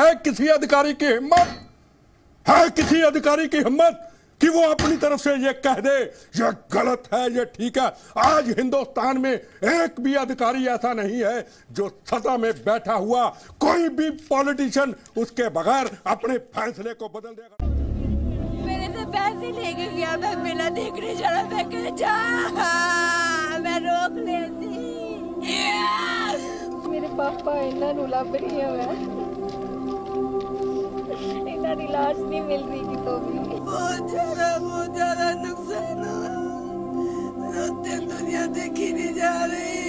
है किसी अधिकारी की हिम्मत है किसी अधिकारी की हिम्मत कि वो अपनी तरफ से ये कह दे ये गलत है ये ठीक है आज हिंदुस्तान में एक भी अधिकारी ऐसा नहीं है जो सजा में बैठा हुआ कोई भी पॉलिटिशियन उसके बगैर अपने फैसले को बदल देगा मेरे से पैसे लेके गया मैं मेला देखने चला मैं कह जा मैं रोक लेती मेरे पापा इतना नुला है तरह लाश नहीं मिल रही थी तो भी बहुत ज्यादा बहुत ज्यादा नुकसान रोते दुनिया देखी नहीं जा रही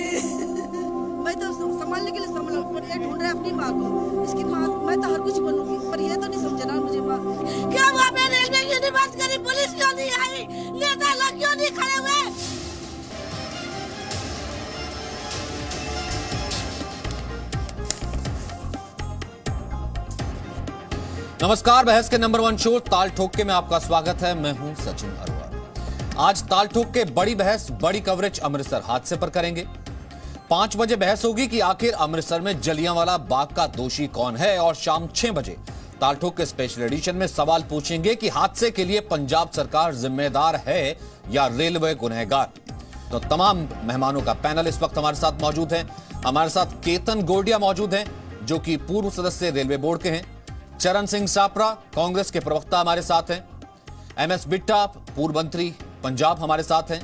मैं तो संभालने के लिए संभाल पर ये ढूंढ रहा है अपनी माँ को इसकी माँ मैं तो हर कुछ बनूंगी पर ये तो नहीं समझना मुझे माँ क्या वहाँ पे रेलवे बात करी पुलिस क्यों नहीं आई नेता लोग क्यों नहीं खड़े हुए नमस्कार बहस के नंबर वन शो ताल ठोके में आपका स्वागत है मैं हूं सचिन अरोड़ा आज ताल ठोक के बड़ी बहस बड़ी कवरेज अमृतसर हादसे पर करेंगे पांच बजे बहस होगी कि आखिर अमृतसर में जलियांवाला बाग का दोषी कौन है और शाम छह बजे तालठोक के स्पेशल एडिशन में सवाल पूछेंगे कि हादसे के लिए पंजाब सरकार जिम्मेदार है या रेलवे गुनहगार तो तमाम मेहमानों का पैनल इस वक्त हमारे साथ मौजूद है हमारे साथ केतन गोडिया मौजूद हैं जो कि पूर्व सदस्य रेलवे बोर्ड के हैं चरण सिंह सापरा कांग्रेस के प्रवक्ता हमारे साथ हैं एम एस बिट्टा पूर्व मंत्री पंजाब हमारे साथ हैं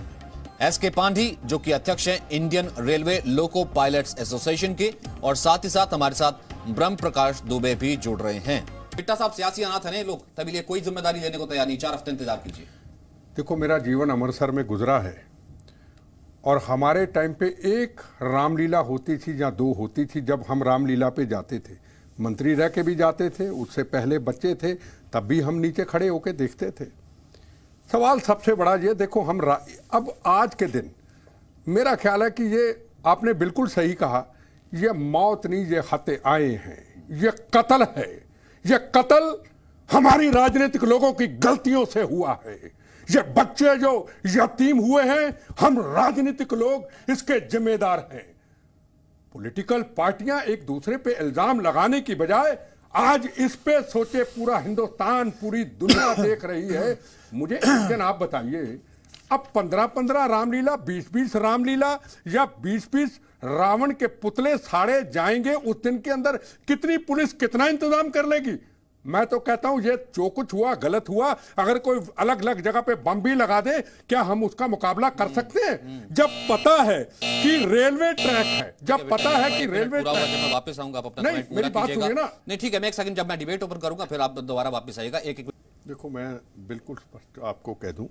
एस के पांडी जो कि अध्यक्ष हैं Indian railway loco pilots association के और साथ ही साथ हमारे साथ ब्रह्म प्रकाश दुबे भी जुड़ रहे हैं बिट्टा साहब सियासी अनाथ हैं लोग तभी लिए कोई जिम्मेदारी लेने को तैयार नहीं चार हफ्ते इंतजार कीजिए देखो मेरा जीवन अमृतसर में गुजरा है और हमारे टाइम पे एक रामलीला होती थी या दो होती थी जब हम रामलीला पे जाते थे मंत्री रह के भी जाते थे उससे पहले बच्चे थे तब भी हम नीचे खड़े होके देखते थे सवाल सबसे बड़ा ये देखो हम अब आज के दिन मेरा ख्याल है कि ये आपने बिल्कुल सही कहा ये मौत नहीं ये हते आए हैं ये कत्ल है ये कत्ल हमारी राजनीतिक लोगों की गलतियों से हुआ है ये बच्चे जो यतीम हुए हैं हम राजनीतिक लोग इसके जिम्मेदार हैं पॉलिटिकल पार्टियां एक दूसरे पे इल्जाम लगाने की बजाय आज इस पे सोचे पूरा हिंदुस्तान पूरी दुनिया देख रही है मुझे एक दिन आप बताइए अब पंद्रह पंद्रह रामलीला बीस बीस रामलीला या बीस बीस रावण के पुतले साड़े जाएंगे उस दिन के अंदर कितनी पुलिस कितना इंतजाम कर लेगी मैं तो कहता हूं ये जो कुछ हुआ गलत हुआ अगर कोई अलग अलग जगह पे बम भी लगा दे क्या हम उसका मुकाबला कर सकते हैं जब पता है कि रेलवे ट्रैक है जब पता है कि रेलवे वापस आऊंगा आप अपना नहीं मेरी बात सुनिए ना नहीं ठीक है मैं एक सेकंड जब मैं डिबेट ओपन करूंगा फिर आप दोबारा वापस आएगा एक एक देखो मैं बिल्कुल स्पष्ट आपको कह दूं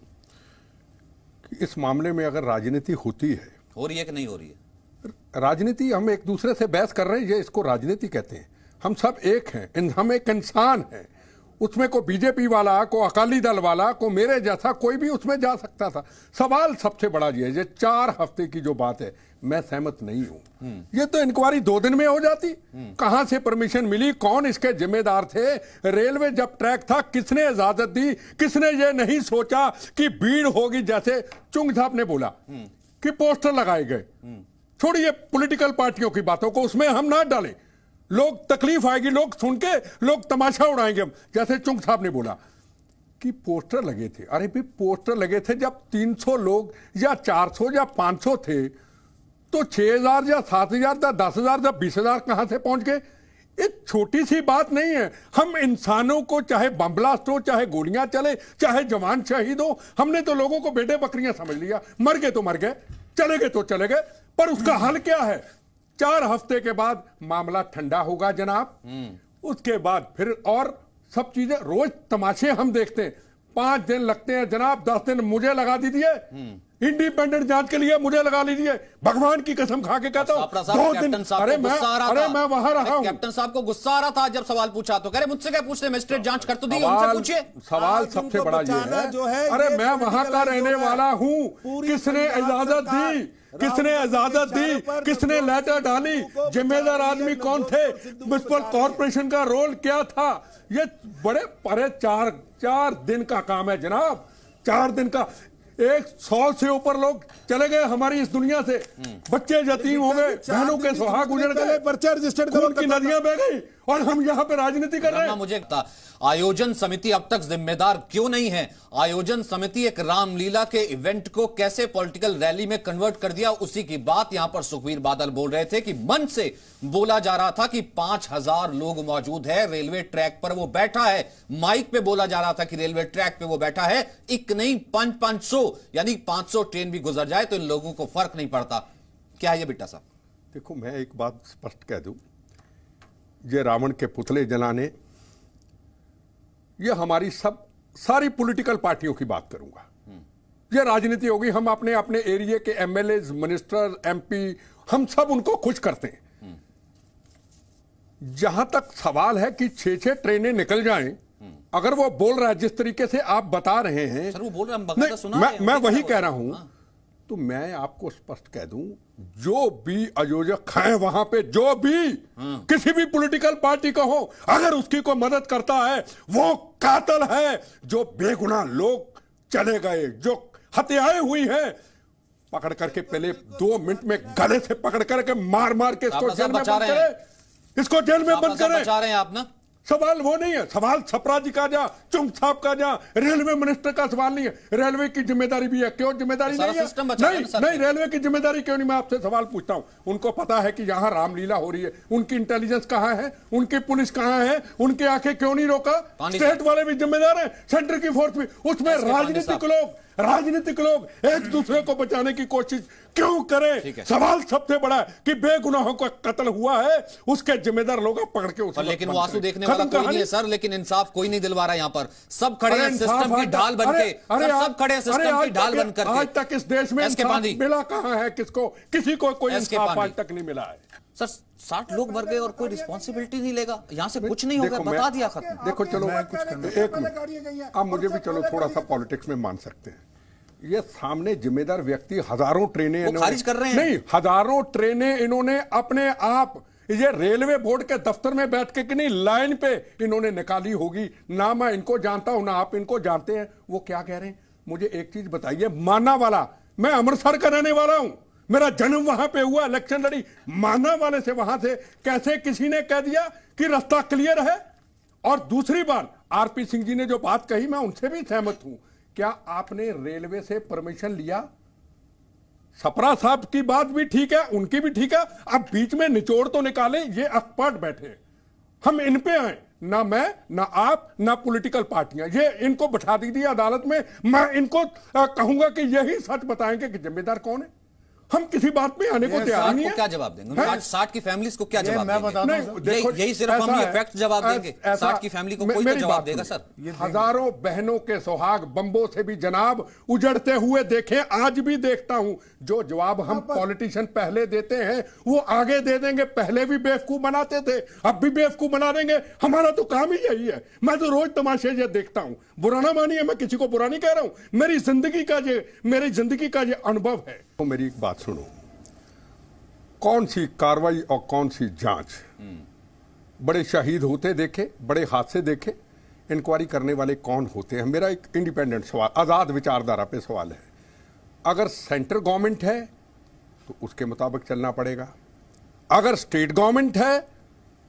कि इस मामले में अगर राजनीति होती है हो रही है कि नहीं हो रही है राजनीति हम एक दूसरे से बहस कर रहे हैं ये इसको राजनीति कहते हैं हम सब एक हैं हम एक इंसान हैं उसमें को बीजेपी वाला को अकाली दल वाला को मेरे जैसा कोई भी उसमें जा सकता था सवाल सबसे बड़ा ये है चार हफ्ते की जो बात है मैं सहमत नहीं हूं हम्म। ये तो इंक्वायरी दो दिन में हो जाती हम्म। कहां से परमिशन मिली कौन इसके जिम्मेदार थे रेलवे जब ट्रैक था किसने इजाजत दी किसने ये नहीं सोचा कि भीड़ होगी जैसे चुंग साहब ने बोला हम्म। कि पोस्टर लगाए गए छोड़िए पॉलिटिकल पार्टियों की बातों को उसमें हम ना डालें लोग तकलीफ आएगी लोग सुन के लोग तमाशा उड़ाएंगे हम जैसे चुंग साहब ने बोला कि पोस्टर लगे थे अरे भी पोस्टर लगे थे जब 300 लोग या 400 या 500 थे तो 6000 या 7000 या 10000 या 20000 कहां से पहुंच गए एक छोटी सी बात नहीं है हम इंसानों को चाहे बम ब्लास्ट हो चाहे गोलियां चले चाहे जवान शहीद हो हमने तो लोगों को बेटे बकरियां समझ लिया मर गए तो मर गए चले गए तो चले गए पर उसका हल क्या है चार हफ्ते के बाद मामला ठंडा होगा जनाब हम्म। उसके बाद फिर और सब चीजें रोज तमाशे हम देखते हैं पांच दिन लगते हैं जनाब दस दिन मुझे लगा दीजिए हम्म। इंडिपेंडेंट जांच के लिए मुझे लगा लीजिए भगवान की कसम खा के कहता हूँ अरे मैं अरे मैं वहां रहा हूँ कैप्टन साहब को गुस्सा आ रहा था जब सवाल पूछा तो कह मुझसे क्या पूछते मजिस्ट्रेट जांच कर तो दी उनसे पूछिए सवाल हाँ, सबसे बड़ा ये है जो है अरे मैं वहां का रहने वाला हूँ किसने इजाजत दी किसने इजाजत दी किसने लेटर डाली जिम्मेदार आदमी कौन थे म्यूनसिपल कॉरपोरेशन का रोल क्या था ये बड़े परे चार चार दिन का काम है जनाब चार दिन का एक सौ से ऊपर लोग चले गए हमारी इस दुनिया से बच्चे जतीम हो गए बहनों के सुहाग उजड़ गए पर्चा रजिस्टर्ड उनकी नदियां बह गई और हम यहाँ पे राजनीति कर रहे हैं मुझे आयोजन समिति अब तक जिम्मेदार क्यों नहीं है आयोजन समिति एक रामलीला के इवेंट को कैसे पॉलिटिकल रैली में कन्वर्ट कर दिया उसी की बात यहां पर सुखवीर बादल बोल रहे थे कि मन से बोला जा रहा था कि पांच हजार लोग मौजूद है रेलवे ट्रैक पर वो बैठा है माइक पे बोला जा रहा था कि रेलवे ट्रैक पे वो बैठा है एक नहीं पांच पांच सौ यानी पांच सौ ट्रेन भी गुजर जाए तो इन लोगों को फर्क नहीं पड़ता क्या है ये बिट्टा साहब देखो मैं एक बात स्पष्ट कह दू ये रावण के पुतले जलाने ये हमारी सब सारी पॉलिटिकल पार्टियों की बात करूंगा ये राजनीति होगी हम अपने अपने एरिया के एमएलए मिनिस्टर एमपी हम सब उनको खुश करते हैं जहां तक सवाल है कि छे छह ट्रेनें निकल जाएं अगर वो बोल रहा है जिस तरीके से आप बता रहे हैं सर वो बोल रहे हैं, हम मैं, मैं, मैं वही कह रहा हूं हाँ। तो मैं आपको स्पष्ट कह दूं जो भी आयोजक है वहां पे जो भी हम्म। किसी भी पॉलिटिकल पार्टी का हो अगर उसकी कोई मदद करता है वो कातल है जो बेगुना लोग चले गए जो हत्याएं हुई है पकड़ करके पहले दो मिनट में गले से पकड़ करके मार मार के इसको जेल में बंद करें इसको जेल में बंद करें आप ना सवाल वो नहीं है सवाल छपरा जी का जा चुंग छाप का जा रेलवे मिनिस्टर का सवाल नहीं है रेलवे की जिम्मेदारी भी है क्यों जिम्मेदारी नहीं है नहीं नहीं रेलवे की जिम्मेदारी क्यों नहीं मैं आपसे सवाल पूछता हूँ उनको पता है कि यहाँ रामलीला हो रही है उनकी इंटेलिजेंस कहाँ है उनकी पुलिस कहाँ है उनकी आंखें क्यों नहीं रोका स्टेट वाले भी जिम्मेदार है सेंटर की फोर्स भी उसमें राजनीतिक लोग राजनीतिक लोग एक दूसरे को बचाने की कोशिश क्यों करें सवाल सबसे बड़ा है कि बेगुनाहों का कत्ल हुआ है उसके जिम्मेदार लोग पकड़ के उसे लेकिन वो आंसू देखने वाला कोई नहीं है सर लेकिन इंसाफ कोई नहीं दिलवा रहा यहाँ पर सब खड़े हैं सिस्टम की ढाल बन सब खड़े हैं सिस्टम की ढाल बनकर आज तक इस देश में मिला कहाँ है किसको किसी को कोई इंसाफ आज तक नहीं मिला है सर साठ लोग मर गए और कोई रिस्पॉन्सिबिलिटी नहीं लेगा यहाँ से कुछ नहीं होगा बता दिया खत्म देखो चलो मैं कुछ एक मिनट आप मुझे भी चलो थोड़ा सा पॉलिटिक्स में मान सकते हैं ये सामने जिम्मेदार व्यक्ति हजारों ट्रेनें खारिज कर रहे हैं नहीं हजारों ट्रेनें इन्होंने अपने आप ये रेलवे बोर्ड के दफ्तर में बैठ के कि नहीं लाइन पे इन्होंने निकाली होगी ना मैं इनको जानता हूं ना आप इनको जानते हैं वो क्या कह रहे हैं मुझे एक चीज बताइए माना वाला मैं अमृतसर का रहने वाला हूं मेरा जन्म वहां पे हुआ इलेक्शन लड़ी माना वाले से वहां से कैसे किसी ने कह दिया कि रास्ता क्लियर है और दूसरी बार आरपी सिंह जी ने जो बात कही मैं उनसे भी सहमत हूं क्या आपने रेलवे से परमिशन लिया सपरा साहब की बात भी ठीक है उनकी भी ठीक है आप बीच में निचोड़ तो निकाले ये एक्सपर्ट बैठे हम इन पे आए ना मैं ना आप ना पॉलिटिकल पार्टियां ये इनको बैठा दीजिए अदालत में मैं इनको कहूंगा कि यही सच बताएंगे कि जिम्मेदार कौन है हम किसी बात में आने को तैयार नहीं क्या जवाब देंगे साठ की फैमिली को क्या जवाब मैं बता देखो यही सिर्फ हम ये फैक्ट जवाब देंगे साठ की फैमिली को कोई तो जवाब देगा सर हजारों बहनों के सुहाग बम्बो से भी जनाब उजड़ते हुए देखे आज भी देखता हूँ जो जवाब हम पॉलिटिशियन पहले देते हैं वो आगे दे देंगे पहले भी बेवकूफ बनाते थे अब भी बेवकूफ बना देंगे हमारा तो काम ही यही है मैं तो रोज तमाशे ये देखता हूँ बुरा ना मानिए मैं किसी को बुरा नहीं कह रहा हूँ मेरी जिंदगी का ये मेरी जिंदगी का ये अनुभव है तो मेरी एक बात सुनो कौन सी कार्रवाई और कौन सी जांच हम्म। बड़े शहीद होते देखे बड़े हादसे देखे इंक्वायरी करने वाले कौन होते हैं मेरा एक इंडिपेंडेंट सवाल आज़ाद विचारधारा पे सवाल है अगर सेंट्रल गवर्नमेंट है तो उसके मुताबिक चलना पड़ेगा अगर स्टेट गवर्नमेंट है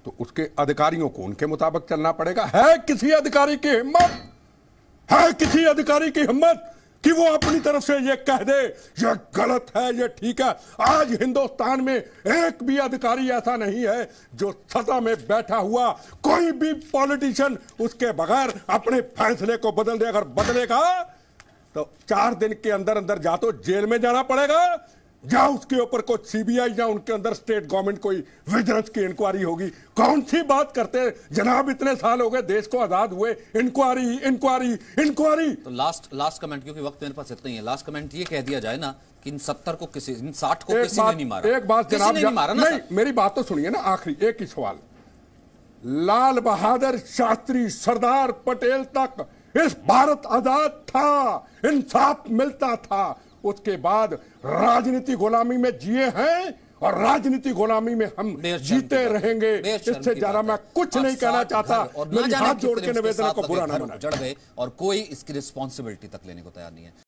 तो उसके अधिकारियों को उनके मुताबिक चलना पड़ेगा है किसी अधिकारी की हिम्मत है किसी अधिकारी की हिम्मत कि वो अपनी तरफ से ये कह दे ये गलत है ये ठीक है आज हिंदुस्तान में एक भी अधिकारी ऐसा नहीं है जो सत्ता में बैठा हुआ कोई भी पॉलिटिशियन उसके बगैर अपने फैसले को बदल दे अगर बदलेगा तो चार दिन के अंदर अंदर जा तो जेल में जाना पड़ेगा या उसके ऊपर कोई सीबीआई या उनके अंदर स्टेट गवर्नमेंट कोई विजिलेंस की इंक्वायरी होगी कौन सी बात करते हैं जनाब इतने साल हो गए देश को आजाद हुए इंक्वायरी इंक्वायरी इंक्वायरी तो लास्ट लास्ट कमेंट क्योंकि वक्त मेरे पास इतना ही है लास्ट कमेंट ये कह दिया जाए ना कि इन सत्तर को किसी इन साठ को किसी बात, ने नहीं मारा एक बात जनाब नहीं मारा ना नहीं मेरी बात तो सुनिए ना आखिरी एक ही सवाल लाल बहादुर शास्त्री सरदार पटेल तक इस भारत आजाद था इंसाफ मिलता था उसके बाद राजनीति गुलामी में जिए हैं और राजनीति गुलामी में हम जीते रहेंगे इससे ज्यादा मैं कुछ नहीं कहना चाहता और मेरी हाथ जोड़ के निवेदन को बुरा ना गए और कोई इसकी रिस्पॉन्सिबिलिटी तक लेने को तैयार नहीं है